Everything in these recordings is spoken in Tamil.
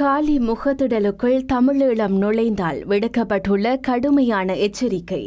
காலி முகத்திடலுக்குள் தமிழீழம் நுழைந்தால் விடுக்கப்பட்டுள்ள கடுமையான எச்சரிக்கை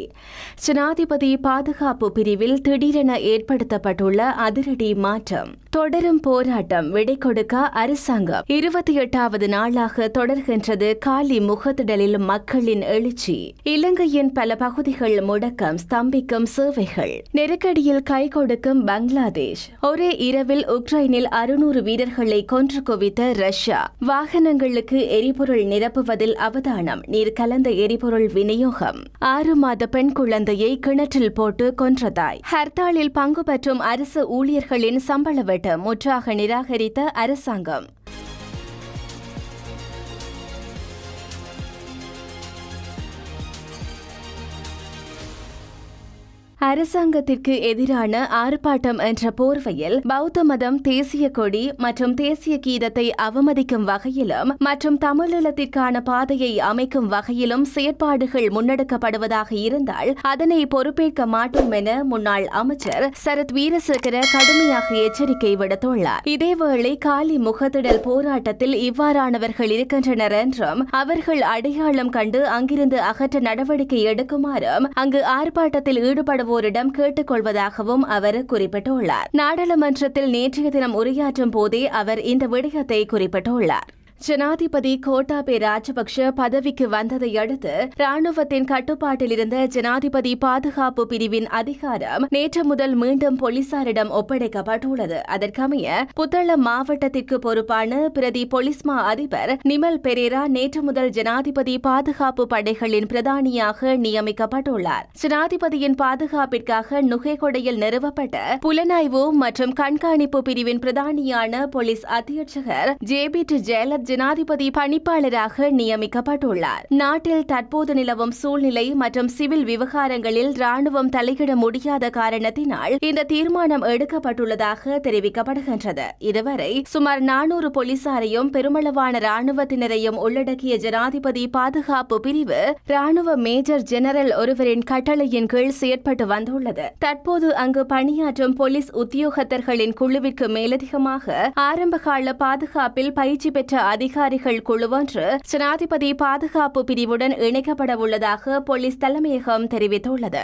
ஜனாதிபதி பாதுகாப்பு பிரிவில் திடீரென ஏற்படுத்தப்பட்டுள்ள அதிரடி மாற்றம் தொடரும் போராட்டம் விடை கொடுக்க அரசாங்கம் இருபத்தி எட்டாவது நாளாக தொடர்கின்றது காலி முகத்திடலில் மக்களின் எழுச்சி இலங்கையின் பல பகுதிகள் முடக்கம் ஸ்தம்பிக்கும் சேவைகள் நெருக்கடியில் கை கொடுக்கும் பங்களாதேஷ் ஒரே இரவில் உக்ரைனில் அறுநூறு வீரர்களை கொன்று குவித்த ரஷ்யா வாகனங்கள் கிராமங்களுக்கு எரிபொருள் நிரப்புவதில் அவதானம் நீர் கலந்த எரிபொருள் விநியோகம் ஆறு மாத பெண் குழந்தையை கிணற்றில் போட்டு கொன்றதாய் ஹர்த்தாலில் பங்கு பெற்றும் அரசு ஊழியர்களின் சம்பள வெட்டு முற்றாக நிராகரித்த அரசாங்கம் அரசாங்கத்திற்கு எதிரான ஆர்ப்பாட்டம் என்ற போர்வையில் பௌத்த மதம் தேசிய கொடி மற்றும் தேசிய கீதத்தை அவமதிக்கும் வகையிலும் மற்றும் தமிழீழத்திற்கான பாதையை அமைக்கும் வகையிலும் செயற்பாடுகள் முன்னெடுக்கப்படுவதாக இருந்தால் அதனை பொறுப்பேற்க மாட்டோம் என முன்னாள் அமைச்சர் சரத் வீரசேகர கடுமையாக எச்சரிக்கை விடுத்துள்ளார் இதேவேளை காலி முகத்திடல் போராட்டத்தில் இவ்வாறானவர்கள் இருக்கின்றனர் என்றும் அவர்கள் அடையாளம் கண்டு அங்கிருந்து அகற்ற நடவடிக்கை எடுக்குமாறும் அங்கு ஆர்ப்பாட்டத்தில் ஈடுபடுவோம் வருவோரிடம் கேட்டுக்கொள்வதாகவும் அவர் குறிப்பிட்டுள்ளார் நாடாளுமன்றத்தில் நேற்றைய தினம் உரையாற்றும் போதே அவர் இந்த விடயத்தை குறிப்பிட்டுள்ளார் ஜனாதிபதி கோட்டாபே ராஜபக்ஷ பதவிக்கு வந்ததை அடுத்து ராணுவத்தின் கட்டுப்பாட்டில் இருந்த ஜனாதிபதி பாதுகாப்பு பிரிவின் அதிகாரம் நேற்று முதல் மீண்டும் போலீசாரிடம் ஒப்படைக்கப்பட்டுள்ளது அதற்கமைய புத்தளம் மாவட்டத்திற்கு பொறுப்பான பிரதி பொலிஸ்மா அதிபர் நிமல் பெரேரா நேற்று முதல் ஜனாதிபதி பாதுகாப்பு படைகளின் பிரதானியாக நியமிக்கப்பட்டுள்ளார் ஜனாதிபதியின் பாதுகாப்பிற்காக நுகைகொடையில் நிறுவப்பட்ட புலனாய்வு மற்றும் கண்காணிப்பு பிரிவின் பிரதானியான போலீஸ் அத்தியட்சகர் ஜே பி டி ஜெயலத் ஜனாதிபதி பணிப்பாளராக நியமிக்கப்பட்டுள்ளார் நாட்டில் தற்போது நிலவும் சூழ்நிலை மற்றும் சிவில் விவகாரங்களில் ராணுவம் தலையிட முடியாத காரணத்தினால் இந்த தீர்மானம் எடுக்கப்பட்டுள்ளதாக தெரிவிக்கப்படுகின்றது இதுவரை சுமார் நானூறு போலீசாரையும் பெருமளவான ராணுவத்தினரையும் உள்ளடக்கிய ஜனாதிபதி பாதுகாப்பு பிரிவு ராணுவ மேஜர் ஜெனரல் ஒருவரின் கட்டளையின் கீழ் செயற்பட்டு வந்துள்ளது தற்போது அங்கு பணியாற்றும் போலீஸ் உத்தியோகத்தர்களின் குழுவிற்கு மேலதிகமாக ஆரம்பகால பாதுகாப்பில் பயிற்சி பெற்ற அதிகாரிகள் குழுவொன்று ஜனாதிபதி பாதுகாப்பு பிரிவுடன் இணைக்கப்பட உள்ளதாக போலீஸ் தலைமையகம் தெரிவித்துள்ளது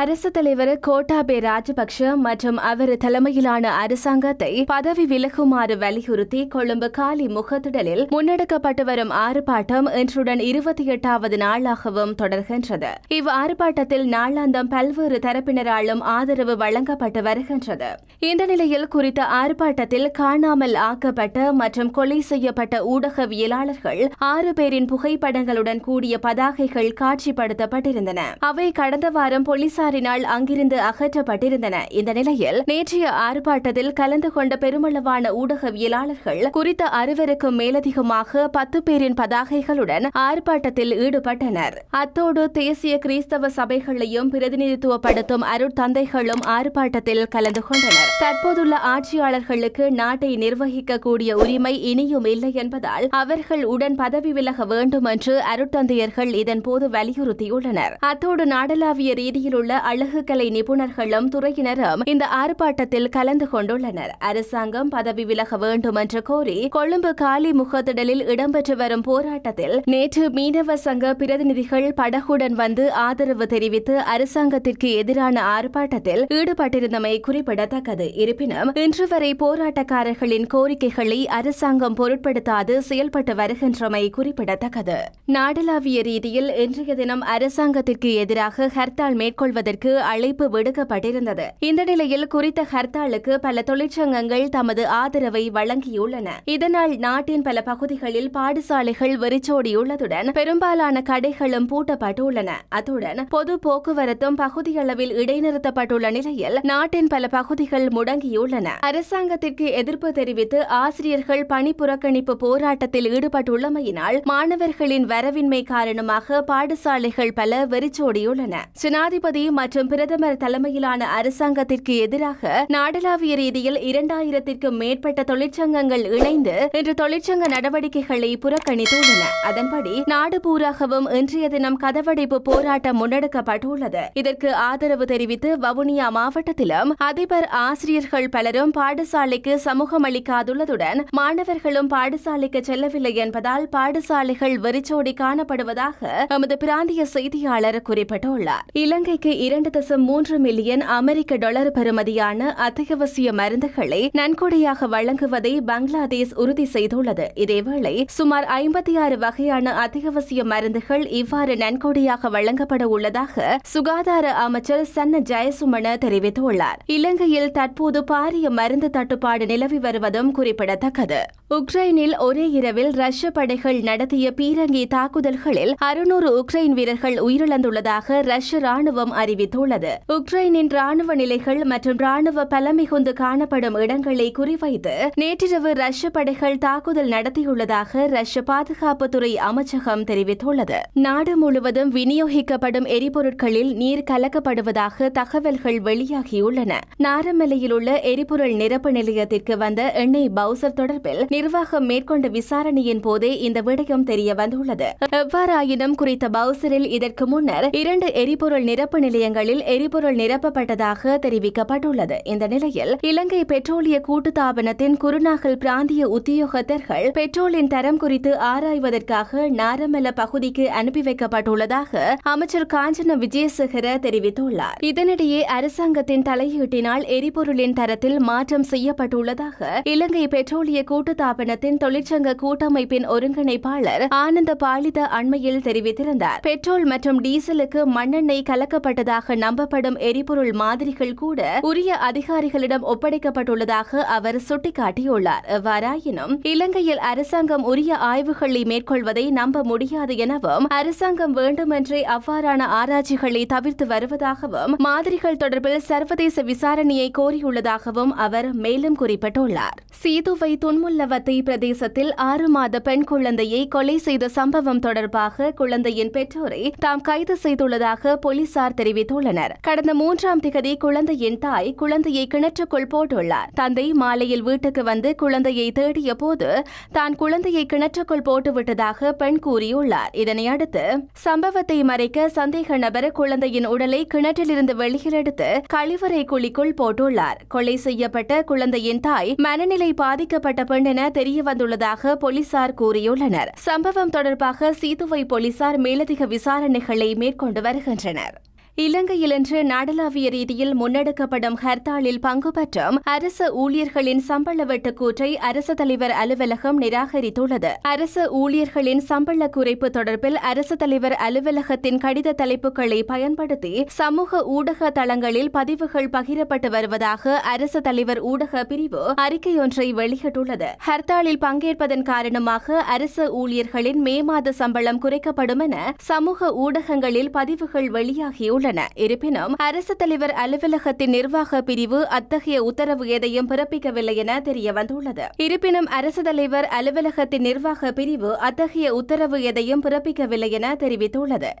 அரசு தலைவர் கோட்டாபே ராஜபக்ஷ மற்றும் அவர் தலைமையிலான அரசாங்கத்தை பதவி விலகுமாறு வலியுறுத்தி கொழும்பு காலி முகத்திடலில் முன்னெடுக்கப்பட்டு வரும் ஆர்ப்பாட்டம் இன்றுடன் இருபத்தி எட்டாவது நாளாகவும் தொடர்கின்றது இவ் ஆர்ப்பாட்டத்தில் நாளாந்தம் பல்வேறு தரப்பினராலும் ஆதரவு வழங்கப்பட்டு வருகின்றது இந்த நிலையில் குறித்த ஆர்ப்பாட்டத்தில் காணாமல் ஆக்கப்பட்ட மற்றும் கொலை செய்யப்பட்ட ஊடகவியலாளர்கள் ஆறு பேரின் புகைப்படங்களுடன் கூடிய பதாகைகள் காட்சிப்படுத்தப்பட்டிருந்தன அவை கடந்த வாரம் போலீசார் போலீசாரினால் அங்கிருந்து அகற்றப்பட்டிருந்தன இந்த நிலையில் நேற்றைய ஆர்ப்பாட்டத்தில் கலந்து கொண்ட பெருமளவான ஊடகவியலாளர்கள் குறித்த அறுவருக்கும் மேலதிகமாக பத்து பேரின் பதாகைகளுடன் ஆர்ப்பாட்டத்தில் ஈடுபட்டனர் அத்தோடு தேசிய கிறிஸ்தவ சபைகளையும் பிரதிநிதித்துவப்படுத்தும் அருட்தந்தைகளும் ஆர்ப்பாட்டத்தில் கலந்து கொண்டனர் தற்போதுள்ள ஆட்சியாளர்களுக்கு நாட்டை நிர்வகிக்கக்கூடிய உரிமை இனியும் இல்லை என்பதால் அவர்கள் உடன் பதவி விலக வேண்டும் என்று அருட்தந்தையர்கள் இதன்போது வலியுறுத்தியுள்ளனர் அத்தோடு நாடளாவிய ரீதியில் உள்ள உள்ள அழகுக்கலை நிபுணர்களும் துறையினரும் இந்த ஆர்ப்பாட்டத்தில் கலந்து கொண்டுள்ளனர் அரசாங்கம் பதவி விலக வேண்டும் என்று கோரி கொழும்பு காலி முகத்திடலில் இடம்பெற்று வரும் போராட்டத்தில் நேற்று மீனவ சங்க பிரதிநிதிகள் படகுடன் வந்து ஆதரவு தெரிவித்து அரசாங்கத்திற்கு எதிரான ஆர்ப்பாட்டத்தில் ஈடுபட்டிருந்தமை குறிப்பிடத்தக்கது இருப்பினும் இன்று வரை போராட்டக்காரர்களின் கோரிக்கைகளை அரசாங்கம் பொருட்படுத்தாது செயல்பட்டு வருகின்றமை குறிப்பிடத்தக்கது நாடளாவிய ரீதியில் இன்றைய தினம் அரசாங்கத்திற்கு எதிராக ஹர்த்தால் மேற்கொள் மேற்கொள்வதற்கு அழைப்பு விடுக்கப்பட்டிருந்தது இந்த நிலையில் குறித்த ஹர்த்தாலுக்கு பல தொழிற்சங்கங்கள் தமது ஆதரவை வழங்கியுள்ளன இதனால் நாட்டின் பல பகுதிகளில் பாடசாலைகள் வெறிச்சோடியுள்ளதுடன் பெரும்பாலான கடைகளும் பூட்டப்பட்டுள்ளன அத்துடன் பொது போக்குவரத்தும் பகுதியளவில் இடைநிறுத்தப்பட்டுள்ள நிலையில் நாட்டின் பல பகுதிகள் முடங்கியுள்ளன அரசாங்கத்திற்கு எதிர்ப்பு தெரிவித்து ஆசிரியர்கள் பணி புறக்கணிப்பு போராட்டத்தில் ஈடுபட்டுள்ளமையினால் மாணவர்களின் வரவின்மை காரணமாக பாடசாலைகள் பல வெறிச்சோடியுள்ளன ஜனாதிபதி மற்றும் பிரதமர் தலைமையிலான அரசாங்கத்திற்கு எதிராக நாடளாவிய ரீதியில் இரண்டாயிரத்திற்கும் மேற்பட்ட தொழிற்சங்கங்கள் இணைந்து இன்று தொழிற்சங்க நடவடிக்கைகளை புறக்கணித்துள்ளன அதன்படி நாடு பூராகவும் இன்றைய தினம் கதவடைப்பு போராட்டம் முன்னெடுக்கப்பட்டுள்ளது இதற்கு ஆதரவு தெரிவித்து வவுனியா மாவட்டத்திலும் அதிபர் ஆசிரியர்கள் பலரும் பாடசாலைக்கு சமூகம் அளிக்காதுள்ளதுடன் மாணவர்களும் பாடசாலைக்கு செல்லவில்லை என்பதால் பாடசாலைகள் வெறிச்சோடி காணப்படுவதாக எமது பிராந்திய செய்தியாளர் குறிப்பிட்டுள்ளார் இலங்கைக்கு இரண்டு தசம் மூன்று மில்லியன் அமெரிக்க டாலர் பெறுமதியான அத்தியாவசிய மருந்துகளை நன்கொடையாக வழங்குவதை பங்களாதேஷ் உறுதி செய்துள்ளது இதேவேளை சுமார் ஐம்பத்தி ஆறு வகையான அத்தியாவசிய மருந்துகள் இவ்வாறு நன்கொடையாக வழங்கப்பட உள்ளதாக சுகாதார அமைச்சர் சன்ன ஜெயசுமண தெரிவித்துள்ளார் இலங்கையில் தற்போது பாரிய மருந்து தட்டுப்பாடு நிலவி வருவதும் குறிப்பிடத்தக்கது உக்ரைனில் ஒரே இரவில் ரஷ்ய படைகள் நடத்திய பீரங்கி தாக்குதல்களில் அறுநூறு உக்ரைன் வீரர்கள் உயிரிழந்துள்ளதாக ரஷ்ய ராணுவம் அறிவித்துள்ளது உக்ரைனின் ராணுவ நிலைகள் மற்றும் ராணுவ பலமிகுந்து காணப்படும் இடங்களை குறிவைத்து நேற்றிரவு ரஷ்ய படைகள் தாக்குதல் நடத்தியுள்ளதாக ரஷ்ய பாதுகாப்புத்துறை அமைச்சகம் தெரிவித்துள்ளது நாடு முழுவதும் விநியோகிக்கப்படும் எரிபொருட்களில் நீர் கலக்கப்படுவதாக தகவல்கள் வெளியாகியுள்ளன நாரமலையில் உள்ள எரிபொருள் நிரப்பு நிலையத்திற்கு வந்த எண்ணெய் பவுசர் தொடர்பில் நிர்வாகம் மேற்கொண்ட விசாரணையின் போதே இந்த விடயம் தெரிய வந்துள்ளது எவ்வாறாயினும் குறித்த பவுசரில் இதற்கு முன்னர் இரண்டு எரிபொருள் நிரப்பு நிலையங்களில் எரிபொருள் நிரப்பப்பட்டதாக தெரிவிக்கப்பட்டுள்ளது இந்த நிலையில் இலங்கை பெட்ரோலிய கூட்டுத்தாபனத்தின் குருநாகல் பிராந்திய உத்தியோகத்தர்கள் பெட்ரோலின் தரம் குறித்து ஆராய்வதற்காக நாரமல பகுதிக்கு அனுப்பி வைக்கப்பட்டுள்ளதாக அமைச்சர் காஞ்சன விஜயசேகர தெரிவித்துள்ளார் இதனிடையே அரசாங்கத்தின் தலையீட்டினால் எரிபொருளின் தரத்தில் மாற்றம் செய்யப்பட்டுள்ளதாக இலங்கை பெட்ரோலிய கூட்டுத்தாபனத்தின் தொழிற்சங்க கூட்டமைப்பின் ஒருங்கிணைப்பாளர் ஆனந்த பாலித அண்மையில் தெரிவித்திருந்தார் பெட்ரோல் மற்றும் டீசலுக்கு மண்ணெண்ணெய் கலக்கப்பட்ட செய்யப்பட்டதாக நம்பப்படும் எரிபொருள் மாதிரிகள் கூட உரிய அதிகாரிகளிடம் ஒப்படைக்கப்பட்டுள்ளதாக அவர் சுட்டிக்காட்டியுள்ளார் எவ்வாறாயினும் இலங்கையில் அரசாங்கம் உரிய ஆய்வுகளை மேற்கொள்வதை நம்ப முடியாது எனவும் அரசாங்கம் வேண்டுமென்றே அவ்வாறான ஆராய்ச்சிகளை தவிர்த்து வருவதாகவும் மாதிரிகள் தொடர்பில் சர்வதேச விசாரணையை கோரியுள்ளதாகவும் அவர் மேலும் குறிப்பிட்டுள்ளார் சீதுவை துன்முல்லவத்தை பிரதேசத்தில் ஆறு மாத பெண் குழந்தையை கொலை செய்த சம்பவம் தொடர்பாக குழந்தையின் பெற்றோரை தாம் கைது செய்துள்ளதாக போலீசார் தெரிவித்தார் தெரிவித்துள்ளனர் கடந்த மூன்றாம் திகதி குழந்தையின் தாய் குழந்தையை கிணற்றுக்குள் போட்டுள்ளார் தந்தை மாலையில் வீட்டுக்கு வந்து குழந்தையை தேடிய போது தான் குழந்தையை கிணற்றுக்குள் போட்டுவிட்டதாக பெண் கூறியுள்ளார் இதனை அடுத்து சம்பவத்தை மறைக்க சந்தேக நபர் குழந்தையின் உடலை கிணற்றிலிருந்து வெளியில் எடுத்து கழிவறை குழிக்குள் போட்டுள்ளார் கொலை செய்யப்பட்ட குழந்தையின் தாய் மனநிலை பாதிக்கப்பட்ட பெண் என தெரியவந்துள்ளதாக போலீசார் கூறியுள்ளனர் சம்பவம் தொடர்பாக சீதுவை போலீசார் மேலதிக விசாரணைகளை மேற்கொண்டு வருகின்றனர் இலங்கையிலின்று நாடளாவிய ரீதியில் முன்னெடுக்கப்படும் ஹர்த்தாலில் பங்கு பெற்றும் அரச ஊழியர்களின் சம்பள வெட்டுக்கூற்றை அரசு தலைவர் அலுவலகம் நிராகரித்துள்ளது அரசு ஊழியர்களின் சம்பள குறைப்பு தொடர்பில் அரசு தலைவர் அலுவலகத்தின் கடித தலைப்புகளை பயன்படுத்தி சமூக ஊடக தளங்களில் பதிவுகள் பகிரப்பட்டு வருவதாக அரசு தலைவர் ஊடக பிரிவு அறிக்கை ஒன்றை வெளியிட்டுள்ளது ஹர்த்தாலில் பங்கேற்பதன் காரணமாக அரசு ஊழியர்களின் மே மாத சம்பளம் குறைக்கப்படும் என சமூக ஊடகங்களில் பதிவுகள் வெளியாகியுள்ளன உள்ளன இருப்பினும் அரசு தலைவர் அலுவலகத்தின் நிர்வாக பிரிவு அத்தகைய உத்தரவு எதையும் பிறப்பிக்கவில்லை என தெரிய வந்துள்ளது இருப்பினும் அரசு தலைவர் அலுவலகத்தின் நிர்வாக பிரிவு அத்தகைய உத்தரவு எதையும் பிறப்பிக்கவில்லை என தெரிவித்துள்ளது